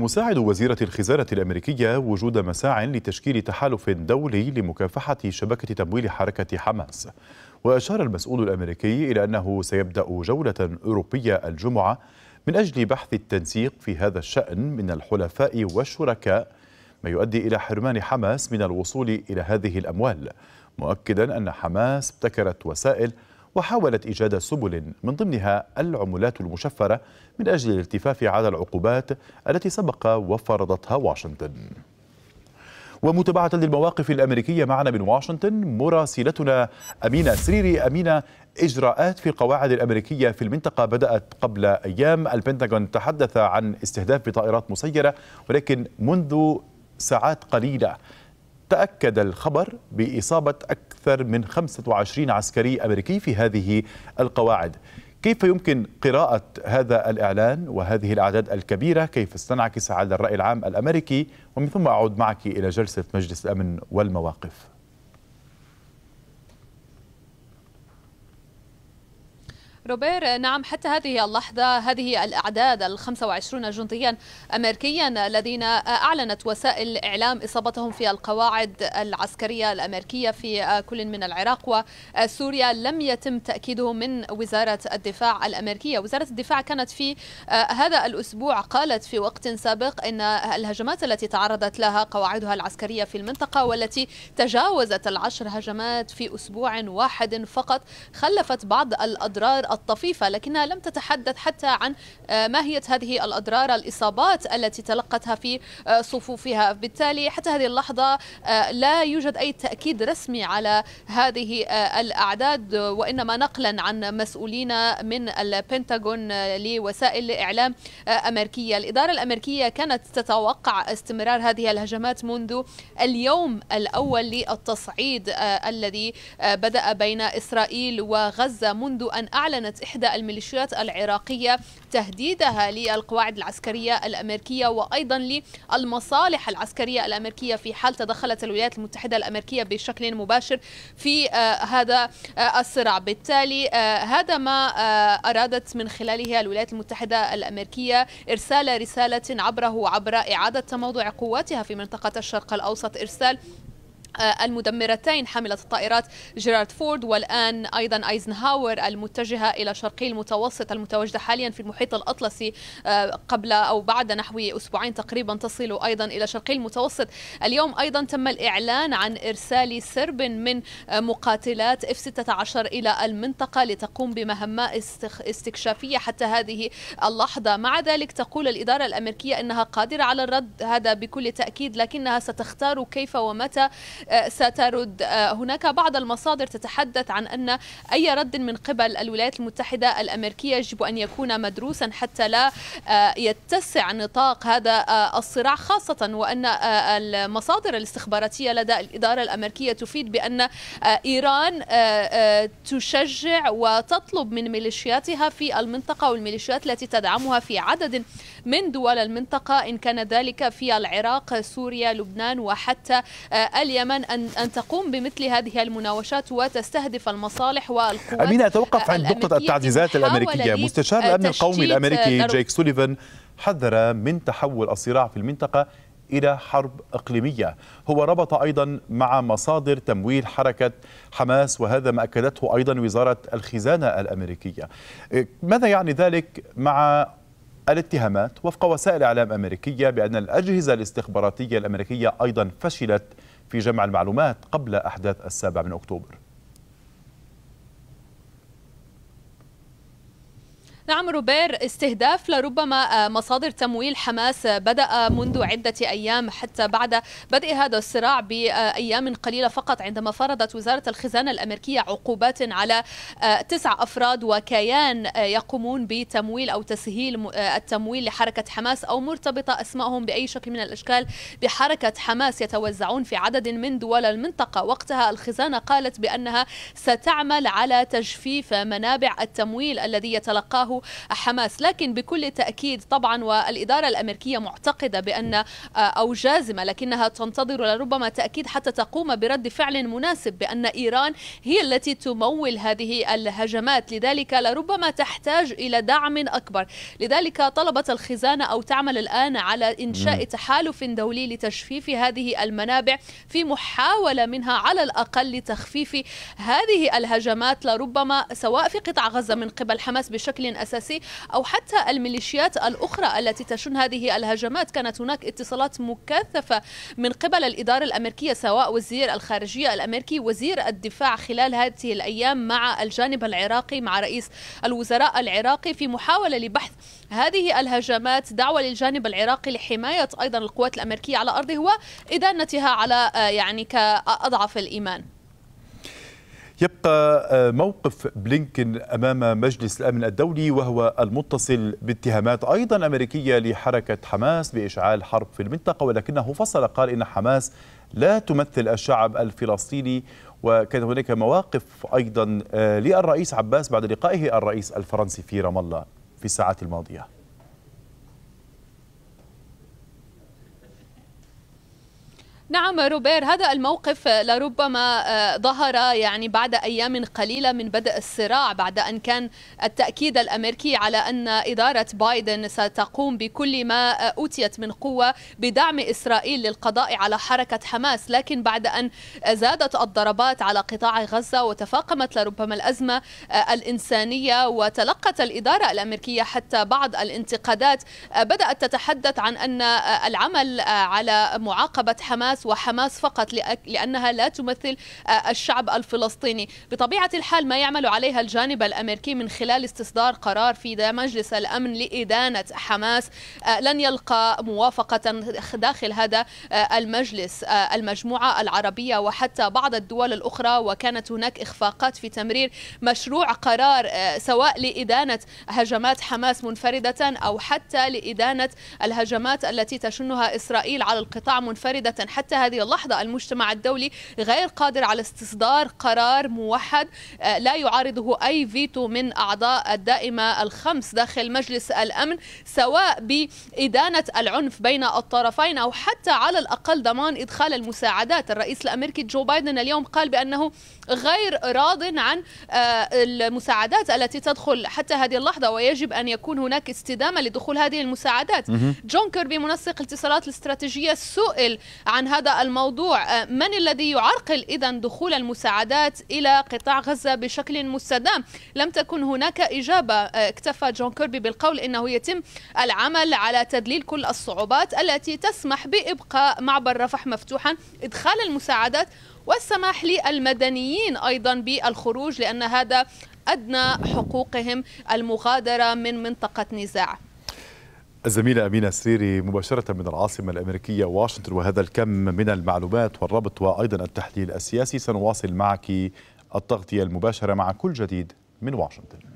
مساعد وزيرة الخزانة الأمريكية وجود مساع لتشكيل تحالف دولي لمكافحة شبكة تمويل حركة حماس وأشار المسؤول الأمريكي إلى أنه سيبدأ جولة أوروبية الجمعة من أجل بحث التنسيق في هذا الشأن من الحلفاء والشركاء ما يؤدي إلى حرمان حماس من الوصول إلى هذه الأموال مؤكدا أن حماس ابتكرت وسائل وحاولت إيجاد سبل من ضمنها العملات المشفرة من أجل الالتفاف على العقوبات التي سبق وفرضتها واشنطن ومتابعة للمواقف الأمريكية معنا من واشنطن مراسلتنا أمينة سريري أمينة إجراءات في القواعد الأمريكية في المنطقة بدأت قبل أيام البنتاغون تحدث عن استهداف بطائرات مسيرة ولكن منذ ساعات قليلة تأكد الخبر بإصابة أكثر من 25 عسكري أمريكي في هذه القواعد كيف يمكن قراءة هذا الإعلان وهذه الأعداد الكبيرة كيف ستنعكس على الرأي العام الأمريكي ومن ثم أعود معك إلى جلسة مجلس الأمن والمواقف روبير نعم حتى هذه اللحظة هذه الأعداد ال 25 جنديا أمريكيا الذين أعلنت وسائل إعلام إصابتهم في القواعد العسكرية الأمريكية في كل من العراق وسوريا لم يتم تأكيده من وزارة الدفاع الأمريكية وزارة الدفاع كانت في هذا الأسبوع قالت في وقت سابق أن الهجمات التي تعرضت لها قواعدها العسكرية في المنطقة والتي تجاوزت العشر هجمات في أسبوع واحد فقط خلفت بعض الأضرار الطفيفة لكنها لم تتحدث حتى عن آه، ماهية هذه الأضرار الإصابات التي تلقتها في آه، صفوفها بالتالي حتى هذه اللحظة آه، لا يوجد أي تأكيد رسمي على هذه الأعداد وإنما نقلا عن مسؤولين من البنتاغون لوسائل إعلام أمريكية الإدارة الأمريكية كانت تتوقع استمرار هذه الهجمات منذ اليوم الأول للتصعيد الذي بدأ بين إسرائيل وغزة منذ أن أعلن أعلنت إحدى الميليشيات العراقية تهديدها للقواعد العسكرية الأمريكية وأيضا للمصالح العسكرية الأمريكية في حال تدخلت الولايات المتحدة الأمريكية بشكل مباشر في آه، هذا آه، الصراع بالتالي آه، هذا ما أرادت من خلاله الولايات المتحدة الأمريكية إرسال رسالة عبره عبر إعادة تموضع قواتها في منطقة الشرق الأوسط إرسال المدمرتين حاملة الطائرات جيرارد فورد والآن أيضا أيزنهاور المتجهة إلى شرقي المتوسط المتواجدة حاليا في المحيط الأطلسي آه، قبل أو بعد نحو أسبوعين تقريبا تصل أيضا إلى شرقي المتوسط اليوم أيضا تم الإعلان عن إرسال سرب من مقاتلات F-16 إلى المنطقة لتقوم بمهمة استكشافية حتى هذه اللحظة مع ذلك تقول الإدارة الأمريكية أنها قادرة على الرد هذا بكل تأكيد لكنها ستختار كيف ومتى آه، سترد آه، هناك بعض المصادر تتحدث عن أن أي رد من قبل الولايات المتحدة الأمريكية يجب أن يكون مدروسا حتى لا آه، يتسع نطاق هذا الصراع خاصة وأن المصادر الاستخباراتية لدى الإدارة الأمريكية تفيد بأن إيران تشجع وتطلب من ميليشياتها في المنطقة والميليشيات التي تدعمها في عدد من دول المنطقة إن كان ذلك في العراق سوريا لبنان وحتى اليمن تماما أن, أن تقوم بمثل هذه المناوشات وتستهدف المصالح والقوات أمينة أتوقف عند نقطة التعزيزات الأمريكية مستشار الأمن القومي الأمريكي جيك سوليفان حذر من تحول الصراع في المنطقة إلى حرب إقليمية هو ربط أيضا مع مصادر تمويل حركة حماس وهذا ما أكدته أيضا وزارة الخزانة الأمريكية ماذا يعني ذلك مع الاتهامات وفق وسائل اعلام امريكيه بان الاجهزه الاستخباراتيه الامريكيه ايضا فشلت في جمع المعلومات قبل أحداث السابع من أكتوبر نعم روبير استهداف لربما آه، مصادر تمويل حماس آه، بدأ منذ عدة أيام حتى بعد بدء هذا الصراع بأيام قليلة فقط عندما فرضت وزارة الخزانة الأمريكية عقوبات على آه، تسع أفراد وكيان يقومون بتمويل أو تسهيل التمويل لحركة حماس أو مرتبطة أسمائهم بأي شكل من الأشكال بحركة حماس يتوزعون في عدد من دول المنطقة وقتها الخزانة قالت بأنها ستعمل على تجفيف منابع التمويل الذي يتلقاه حماس لكن بكل تأكيد طبعا والإدارة الأمريكية معتقدة بأن آه، أو جازمة لكنها تنتظر لربما تأكيد حتى تقوم برد فعل مناسب بأن إيران هي التي تمول هذه الهجمات لذلك لربما تحتاج إلى دعم أكبر لذلك طلبت الخزانة أو تعمل الآن على إنشاء تحالف دولي لتجفيف هذه المنابع في محاولة منها على الأقل لتخفيف هذه الهجمات لربما سواء في قطاع غزة من قبل حماس بشكل الأساسي أو حتى الميليشيات الأخرى التي تشن هذه الهجمات كانت هناك اتصالات مكثفة من قبل الإدارة الأمريكية سواء وزير الخارجية الأمريكي وزير الدفاع خلال هذه الأيام مع الجانب العراقي مع رئيس الوزراء العراقي في محاولة لبحث هذه الهجمات دعوة للجانب العراقي لحماية أيضا القوات الأمريكية على أرضه وإدانتها على آه، يعني كأضعف الإيمان يبقى آه، موقف بلينكن أمام مجلس الأمن الدولي وهو المتصل باتهامات أيضا أمريكية لحركة حماس بإشعال حرب في المنطقة ولكنه فصل قال إن حماس لا تمثل الشعب الفلسطيني وكان هناك مواقف أيضا آه، للرئيس عباس بعد لقائه الرئيس الفرنسي في رام الله في الساعات الماضية نعم روبير هذا الموقف لربما آه، ظهر يعني بعد أيام قليلة من بدء الصراع بعد أن كان التأكيد الأمريكي على أن إدارة بايدن ستقوم بكل ما آه، أوتيت من قوة بدعم إسرائيل للقضاء على حركة حماس لكن بعد أن زادت الضربات على قطاع غزة وتفاقمت لربما الأزمة آه، الإنسانية وتلقت الإدارة الأمريكية حتى بعض الانتقادات بدأت تتحدث عن أن العمل على معاقبة حماس وحماس فقط لأنها لا تمثل آه، الشعب الفلسطيني بطبيعة الحال ما يعمل عليها الجانب الأمريكي من خلال استصدار قرار في مجلس الأمن لإدانة حماس آه، لن يلقى موافقة داخل هذا آه، المجلس المجموعة العربية وحتى بعض الدول الأخرى وكانت هناك إخفاقات في تمرير مشروع قرار سواء لإدانة هجمات حماس منفردة أو حتى لإدانة الهجمات التي تشنها إسرائيل على القطاع منفردة حتى هذه اللحظة المجتمع الدولي غير قادر على استصدار قرار موحد آه، لا يعارضه أي فيتو من أعضاء الدائمة الخمس داخل مجلس الأمن سواء بإدانة العنف بين الطرفين أو حتى على الأقل ضمان إدخال المساعدات الرئيس الأمريكي جو بايدن اليوم قال بأنه غير راض عن آه، المساعدات التي تدخل حتى هذه اللحظة ويجب أن يكون هناك استدامة لدخول هذه المساعدات جون كيربي منسق الاتصالات الاستراتيجية سئل عن هذا الموضوع آه، من الذي يعرقل إذا دخول المساعدات إلى قطاع غزة بشكل مستدام لم تكن هناك إجابة آه، اكتفى جون كيربي بالقول إنه يتم العمل على تذليل كل الصعوبات التي تسمح بإبقاء معبر رفح مفتوحا إدخال المساعدات والسماح للمدنيين أيضا بالخروج لأن هذا أدنى حقوقهم المغادرة من منطقة نزاع الزميلة أمينة سريري مباشرة من العاصمة الأمريكية واشنطن وهذا الكم من المعلومات والربط وأيضا التحليل السياسي سنواصل معك التغطية المباشرة مع كل جديد من واشنطن